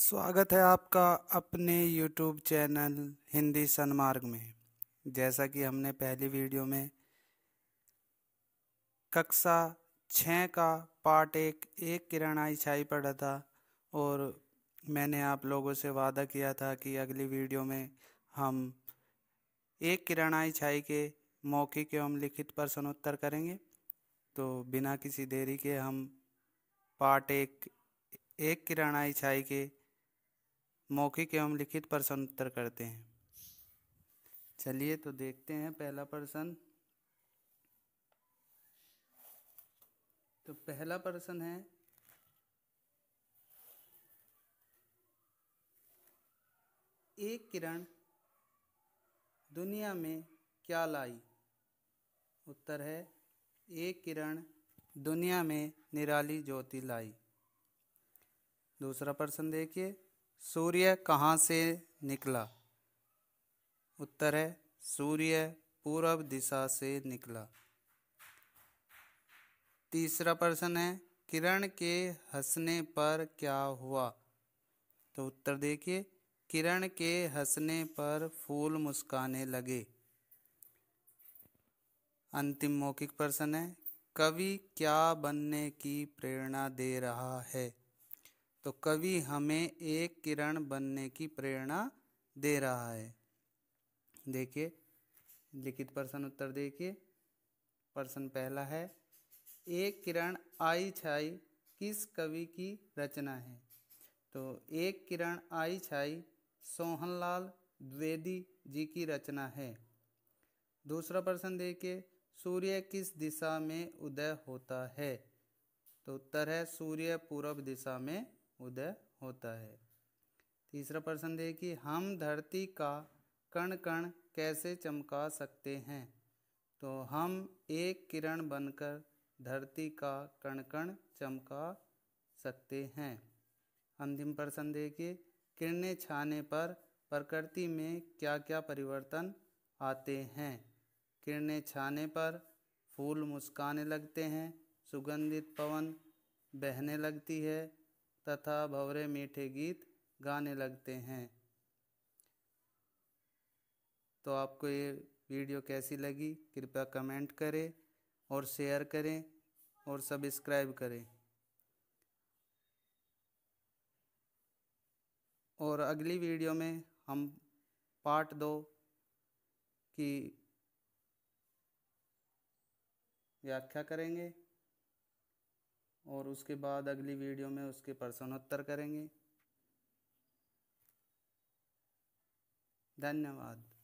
स्वागत है आपका अपने YouTube चैनल हिंदी सनमार्ग में जैसा कि हमने पहली वीडियो में कक्षा छ का पार्ट एक एक किरण छाई पढ़ा था और मैंने आप लोगों से वादा किया था कि अगली वीडियो में हम एक किरण छाई के मौके के एवं लिखित प्रश्नोत्तर करेंगे तो बिना किसी देरी के हम पार्ट एक एक आई छाई के मौखिक एवं लिखित प्रश्न उत्तर करते हैं चलिए तो देखते हैं पहला प्रश्न तो पहला प्रश्न है एक किरण दुनिया में क्या लाई उत्तर है एक किरण दुनिया में निराली ज्योति लाई दूसरा प्रश्न देखिए सूर्य कहाँ से निकला उत्तर है सूर्य पूर्व दिशा से निकला तीसरा प्रश्न है किरण के हंसने पर क्या हुआ तो उत्तर देखिए किरण के हंसने पर फूल मुस्काने लगे अंतिम मौखिक प्रश्न है कवि क्या बनने की प्रेरणा दे रहा है तो कवि हमें एक किरण बनने की प्रेरणा दे रहा है देखिए लिखित प्रश्न उत्तर देखिए प्रश्न पहला है एक किरण आई छाई किस कवि की रचना है तो एक किरण आई छाई सोहनलाल द्विवेदी जी की रचना है दूसरा प्रश्न देखिए सूर्य किस दिशा में उदय होता है तो उत्तर है सूर्य पूर्व दिशा में उदय होता है तीसरा प्रश्न है कि हम धरती का कण कण कैसे चमका सकते हैं तो हम एक किरण बनकर धरती का कण कण चमका सकते हैं अंतिम प्रश्न देखिए किरणें छाने पर प्रकृति में क्या क्या परिवर्तन आते हैं किरणें छाने पर फूल मुस्काने लगते हैं सुगंधित पवन बहने लगती है तथा भवरे मीठे गीत गाने लगते हैं तो आपको ये वीडियो कैसी लगी कृपया कमेंट करें और शेयर करें और सब्सक्राइब करें और अगली वीडियो में हम पार्ट दो की व्याख्या करेंगे और उसके बाद अगली वीडियो में उसके प्रश्नोत्तर करेंगे धन्यवाद